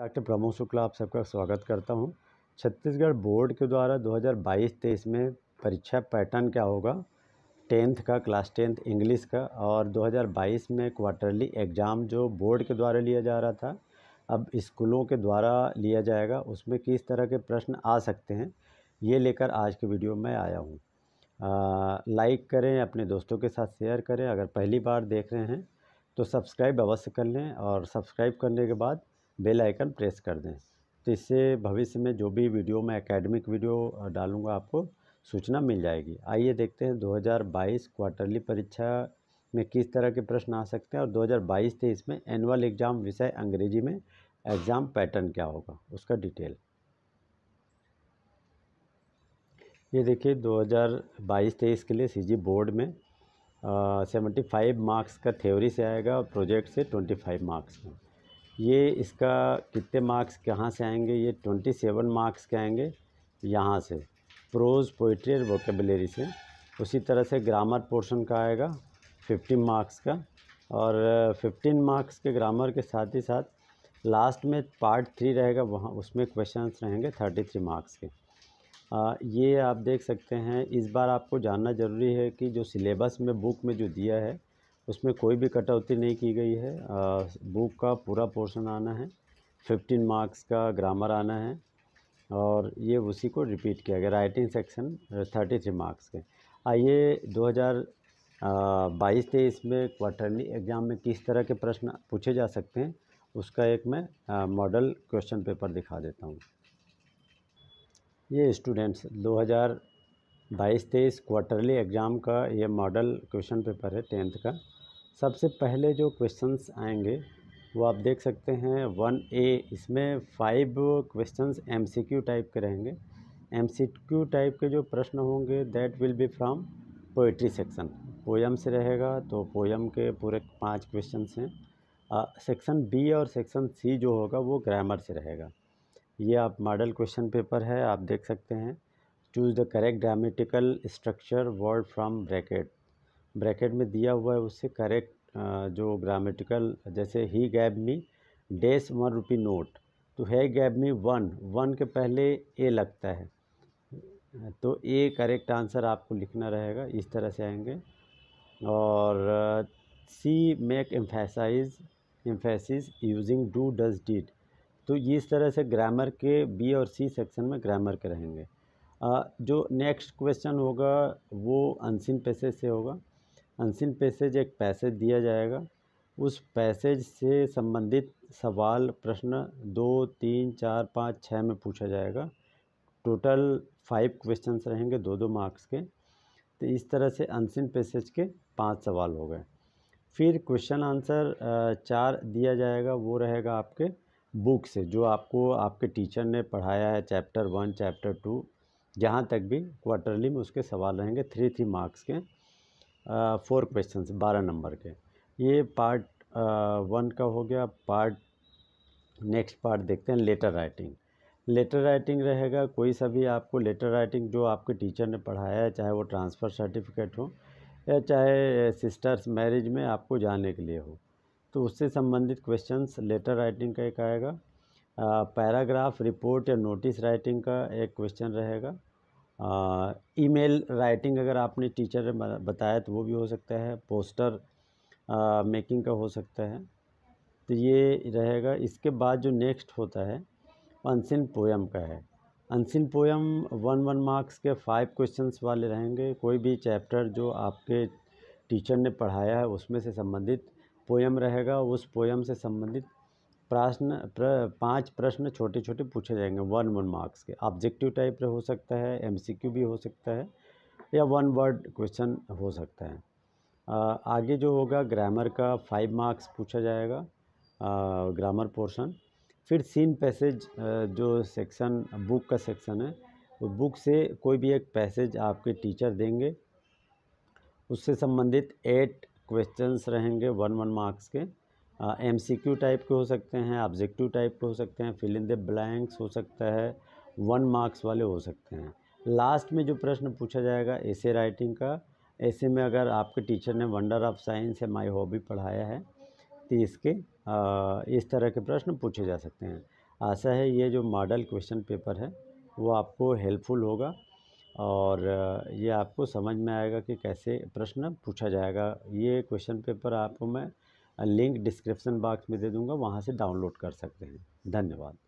doctor Pramod Shukla आप सबका स्वागत करता हूं छत्तीसगढ़ बोर्ड के द्वारा 2022-23 में परीक्षा पैटर्न क्या होगा टेंथ का क्लास टेंथ इंग्लिश का और 2022 में क्वार्टरली एग्ज़ाम जो बोर्ड के द्वारा लिया जा रहा था अब स्कूलों के द्वारा लिया जाएगा उसमें किस तरह के प्रश्न आ सकते हैं ये लेकर आज के वीडियो में आया हूँ लाइक करें अपने दोस्तों के साथ शेयर करें अगर पहली बार देख रहे हैं तो सब्सक्राइब अवश्य कर लें और सब्सक्राइब करने के बाद बेल आइकन प्रेस कर दें तो इससे भविष्य में जो भी वीडियो मैं एकेडमिक वीडियो डालूँगा आपको सूचना मिल जाएगी आइए देखते हैं 2022 क्वार्टरली परीक्षा में किस तरह के प्रश्न आ सकते हैं और 2022-23 में एनुअल एग्ज़ाम विषय अंग्रेजी में एग्ज़ाम पैटर्न क्या होगा उसका डिटेल ये देखिए 2022 हज़ार के लिए सीजी बोर्ड में सेवेंटी फाइव मार्क्स का थ्योरी से आएगा और प्रोजेक्ट से ट्वेंटी फाइव मार्क्स में ये इसका कितने मार्क्स कहाँ से आएंगे ये ट्वेंटी सेवन मार्क्स के आएंगे यहाँ से प्रोज पोइट्री और वोकेबलरी से उसी तरह से ग्रामर पोर्शन का आएगा फिफ्टीन मार्क्स का और फिफ्टीन uh, मार्क्स के ग्रामर के साथ ही साथ लास्ट में पार्ट थ्री रहेगा वहाँ उसमें क्वेश्चंस रहेंगे थर्टी थ्री मार्क्स के आ, ये आप देख सकते हैं इस बार आपको जानना ज़रूरी है कि जो सिलेबस में बुक में जो दिया है उसमें कोई भी कटौती नहीं की गई है बुक का पूरा पोर्शन आना है फिफ्टीन मार्क्स का ग्रामर आना है और ये उसी को रिपीट किया गया writing section thirty three marks के आइए दो हज़ार बाईस तेईस में क्वार्टरली एग्ज़ाम में किस तरह के प्रश्न पूछे जा सकते हैं उसका एक मैं मॉडल क्वेश्चन पेपर दिखा देता हूँ ये स्टूडेंट्स दो हज़ार बाईस तेईस क्वार्टरली एग्ज़ाम का ये मॉडल क्वेश्चन पेपर है टेंथ का सबसे पहले जो क्वेश्चंस आएंगे वो आप देख सकते हैं वन ए इसमें फाइव क्वेश्चंस एमसीक्यू टाइप के रहेंगे एमसीक्यू टाइप के जो प्रश्न होंगे that will be from poetry section poem से रहेगा तो पोयम के पूरे पाँच क्वेश्चन हैं सेक्शन बी और सेक्शन सी जो होगा वो ग्रामर से रहेगा ये आप मॉडल क्वेश्चन पेपर है आप देख सकते हैं choose the correct grammatical structure word from bracket bracket में दिया हुआ है उससे करेक्ट जो ग्रामेटिकल जैसे ही गैब मी डेस वन रुपी नोट तो है गैब मी वन वन के पहले ए लगता है तो ए करेक्ट आंसर आपको लिखना रहेगा इस तरह से आएंगे और C make emphasize emphasis using do does did तो इस तरह से ग्रामर के बी और सी सेक्शन में ग्रामर के रहेंगे जो नेक्स्ट क्वेश्चन होगा वो अनसिन पैसेज से होगा अनसिन पैसेज एक पैसेज दिया जाएगा उस पैसेज से संबंधित सवाल प्रश्न दो तीन चार पाँच छः में पूछा जाएगा टोटल फाइव क्वेश्चंस रहेंगे दो दो मार्क्स के तो इस तरह से अनसिन पैसेज के पांच सवाल हो गए फिर क्वेश्चन आंसर चार दिया जाएगा वो रहेगा आपके बुक से जो आपको आपके टीचर ने पढ़ाया है चैप्टर वन चैप्टर टू जहाँ तक भी क्वार्टरली में उसके सवाल रहेंगे थ्री थ्री मार्क्स के फोर क्वेश्चन बारह नंबर के ये पार्ट वन का हो गया पार्ट नेक्स्ट पार्ट देखते हैं लेटर राइटिंग लेटर राइटिंग रहेगा कोई सा भी आपको लेटर राइटिंग जो आपके टीचर ने पढ़ाया है चाहे वो ट्रांसफ़र सर्टिफिकेट हो या चाहे सिस्टर्स मैरिज में आपको जाने के लिए हो तो उससे संबंधित क्वेश्चंस लेटर राइटिंग का एक आएगा पैराग्राफ रिपोर्ट या नोटिस राइटिंग का एक क्वेश्चन रहेगा ईमेल राइटिंग अगर आपने टीचर ने बताया तो वो भी हो सकता है पोस्टर मेकिंग का हो सकता है तो ये रहेगा इसके बाद जो नेक्स्ट होता है अनसिन पोएम का है unseen poem one one marks के फाइव क्वेश्चंस वाले रहेंगे कोई भी चैप्टर जो आपके टीचर ने पढ़ाया है उसमें से संबंधित पोएम रहेगा उस पोएम से संबंधित प्रश्न प्र, पांच प्रश्न छोटे छोटे पूछे जाएंगे वन वन मार्क्स के ऑब्जेक्टिव टाइप हो सकता है एमसीक्यू भी हो सकता है या वन वर्ड क्वेश्चन हो सकता है आगे जो होगा ग्रामर का फाइव मार्क्स पूछा जाएगा ग्रामर पोर्शन फिर सीन पैसेज जो सेक्शन बुक का सेक्शन है वो बुक से कोई भी एक पैसेज आपके टीचर देंगे उससे संबंधित एट क्वेश्चंस रहेंगे वन वन मार्क्स के एम सी क्यू टाइप के हो सकते हैं ऑब्जेक्टिव टाइप के हो सकते हैं फिल इन द ब्लैंक्स हो सकता है वन मार्क्स वाले हो सकते हैं लास्ट में जो प्रश्न पूछा जाएगा ऐसे राइटिंग का ऐसे में अगर आपके टीचर ने वंडर ऑफ साइंस या माई हॉबी पढ़ाया है तो इसके आ, इस तरह के प्रश्न पूछे जा सकते हैं आशा है ये जो मॉडल क्वेश्चन पेपर है वो आपको हेल्पफुल होगा और ये आपको समझ में आएगा कि कैसे प्रश्न पूछा जाएगा ये क्वेश्चन पेपर आपको मैं लिंक डिस्क्रिप्शन बॉक्स में दे दूँगा वहाँ से डाउनलोड कर सकते हैं धन्यवाद